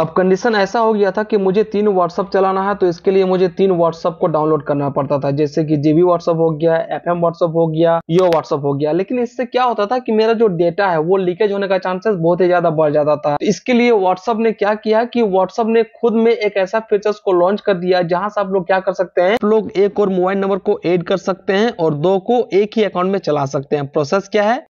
अब कंडीशन ऐसा हो गया था कि मुझे तीन व्हाट्सअप चलाना है तो इसके लिए मुझे तीन व्हाट्सअप को डाउनलोड करना पड़ता था जैसे कि जीबी व्हाट्सअप हो गया एफ एम व्हाट्सअप हो गया यो व्हाट्सअप हो गया लेकिन इससे क्या होता था कि मेरा जो डेटा है वो लीकेज होने का चांसेस बहुत ही ज्यादा बढ़ जाता था इसके लिए व्हाट्सअप ने क्या किया कि व्हाट्सअप ने खुद में एक ऐसा फीचर्स को लॉन्च कर दिया जहां से आप लोग क्या कर सकते हैं लोग एक और मोबाइल नंबर को एड कर सकते हैं और दो को एक ही अकाउंट में चला सकते हैं प्रोसेस क्या है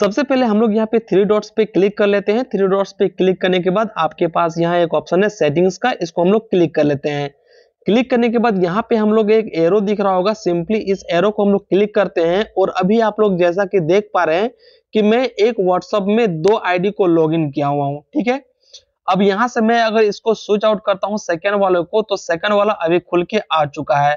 सबसे पहले हम लोग यहाँ पे थ्री डॉट्स पे क्लिक कर लेते हैं थ्री डॉट्स पे क्लिक करने के बाद आपके पास यहाँ एक ऑप्शन है सेटिंग्स का इसको हम लोग क्लिक कर लेते हैं क्लिक करने के बाद यहाँ पे हम लोग एक एरो दिख रहा होगा सिंपली इस एरो को हम लोग क्लिक करते हैं और अभी आप लोग जैसा कि देख पा रहे हैं कि मैं एक व्हाट्सअप में दो आईडी को लॉगिन किया हुआ हूँ ठीक है अब यहाँ से मैं अगर इसको स्विच आउट करता हूँ सेकेंड वाले को तो सेकेंड वाला अभी खुल के आ चुका है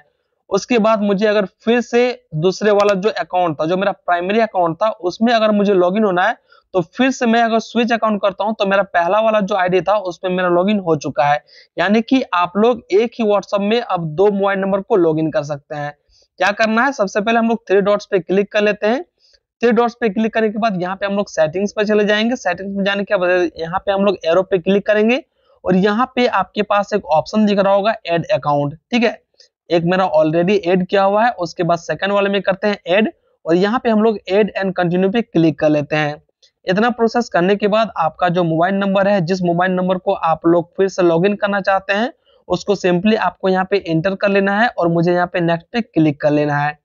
उसके बाद मुझे अगर फिर से दूसरे वाला जो अकाउंट था जो मेरा प्राइमरी अकाउंट था उसमें अगर मुझे लॉगिन होना है तो फिर से मैं अगर स्विच अकाउंट करता हूं तो मेरा पहला वाला जो आईडी था उस पर मेरा लॉगिन हो चुका है यानी कि आप लोग एक ही व्हाट्सअप में अब दो मोबाइल नंबर को लॉगिन कर सकते हैं क्या करना है सबसे पहले हम लोग थ्री डॉट्स पे क्लिक कर लेते हैं थ्री डॉट्स पे क्लिक करने के बाद यहाँ पे हम लोग सेटिंग्स पे चले जाएंगे सेटिंग्स में जाने के बाद यहाँ पे हम लोग एरो पे क्लिक करेंगे और यहाँ पे आपके पास एक ऑप्शन दिख रहा होगा एड अकाउंट ठीक है एक मेरा ऑलरेडी एड किया हुआ है उसके बाद सेकंड वाले में करते हैं एड और यहाँ पे हम लोग एड एंड कंटिन्यू पे क्लिक कर लेते हैं इतना प्रोसेस करने के बाद आपका जो मोबाइल नंबर है जिस मोबाइल नंबर को आप लोग फिर से लॉग करना चाहते हैं उसको सिंपली आपको यहाँ पे एंटर कर लेना है और मुझे यहाँ पे नेक्स्ट पे क्लिक कर लेना है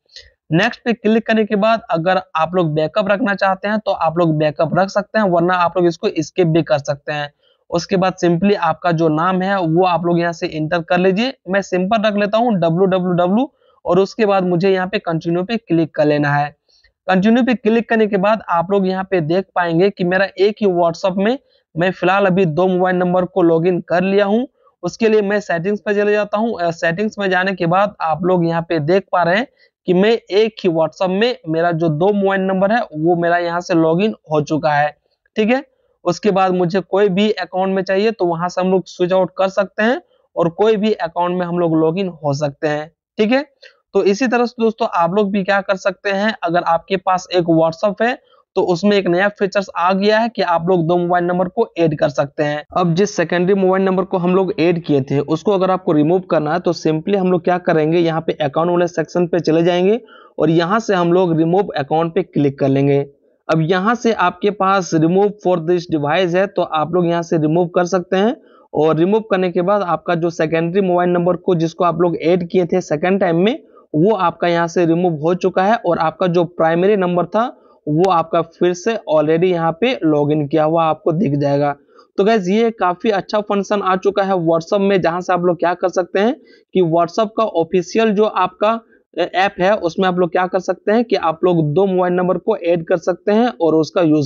नेक्स्ट पे क्लिक करने के बाद अगर आप लोग बैकअप रखना चाहते हैं तो आप लोग बैकअप रख सकते हैं वरना आप लोग इसको स्किप भी कर सकते हैं उसके बाद सिंपली आपका जो नाम है वो आप लोग यहाँ से इंटर कर लीजिए मैं सिंपल रख लेता हूँ डब्ल्यू और उसके बाद मुझे यहाँ पे कंटिन्यू पे क्लिक कर लेना है कंटिन्यू पे क्लिक करने के बाद आप लोग यहाँ पे देख पाएंगे कि मेरा एक ही व्हाट्सअप में मैं फिलहाल अभी दो मोबाइल नंबर को लॉगिन कर लिया हूँ उसके लिए मैं सेटिंग्स पे चले जाता हूँ सेटिंग्स में जाने के बाद आप लोग यहाँ पे देख पा रहे हैं कि मैं एक ही व्हाट्सअप में मेरा जो दो मोबाइल नंबर है वो मेरा यहाँ से लॉग हो चुका है ठीक है उसके बाद मुझे कोई भी अकाउंट में चाहिए तो वहां से हम लोग स्विच आउट कर सकते हैं और कोई भी अकाउंट में हम लोग लॉग इन हो सकते हैं ठीक है तो इसी तरह से दोस्तों आप लोग भी क्या कर सकते हैं अगर आपके पास एक व्हाट्सअप है तो उसमें एक नया फीचर्स आ गया है कि आप लोग दो मोबाइल नंबर को ऐड कर सकते हैं अब जिस सेकेंडरी मोबाइल नंबर को हम लोग ऐड किए थे उसको अगर आपको रिमूव करना है तो सिंपली हम लोग क्या करेंगे यहाँ पे अकाउंट वाले सेक्शन पे चले जाएंगे और यहाँ से हम लोग रिमूव अकाउंट पे क्लिक कर लेंगे अब यहाँ से आपके पास रिमूव फॉर दिस डिवाइस है तो आप लोग यहाँ से रिमूव कर सकते हैं और रिमूव करने के बाद आपका जो सेकेंडरी मोबाइल नंबर को जिसको आप लोग ऐड किए थे सेकेंड टाइम में वो आपका यहाँ से रिमूव हो चुका है और आपका जो प्राइमरी नंबर था वो आपका फिर से ऑलरेडी यहाँ पे इन किया हुआ आपको दिख जाएगा तो गैस ये काफ़ी अच्छा फंक्शन आ चुका है व्हाट्सअप में जहाँ से आप लोग क्या कर सकते हैं कि व्हाट्सअप का ऑफिशियल जो आपका ऐप है उसमें आप लोग क्या कर सकते हैं कि आप लोग दो मोबाइल नंबर को ऐड कर सकते हैं और उसका यूज